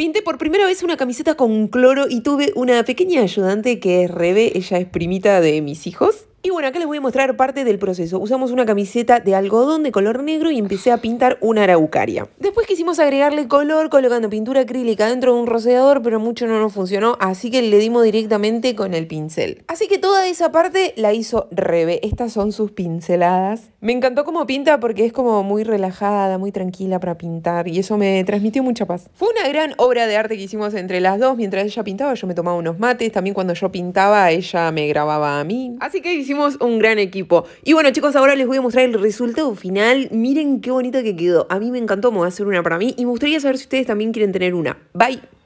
Pinté por primera vez una camiseta con cloro y tuve una pequeña ayudante que es Rebe, ella es primita de mis hijos. Y bueno, acá les voy a mostrar parte del proceso. Usamos una camiseta de algodón de color negro y empecé a pintar una araucaria. Después quisimos agregarle color colocando pintura acrílica dentro de un roceador, pero mucho no nos funcionó, así que le dimos directamente con el pincel. Así que toda esa parte la hizo Rebe. Estas son sus pinceladas me encantó cómo pinta porque es como muy relajada, muy tranquila para pintar y eso me transmitió mucha paz. Fue una gran obra de arte que hicimos entre las dos. Mientras ella pintaba yo me tomaba unos mates, también cuando yo pintaba ella me grababa a mí. Así que hicimos un gran equipo. Y bueno chicos, ahora les voy a mostrar el resultado final. Miren qué bonito que quedó. A mí me encantó, me voy a hacer una para mí y me gustaría saber si ustedes también quieren tener una. Bye.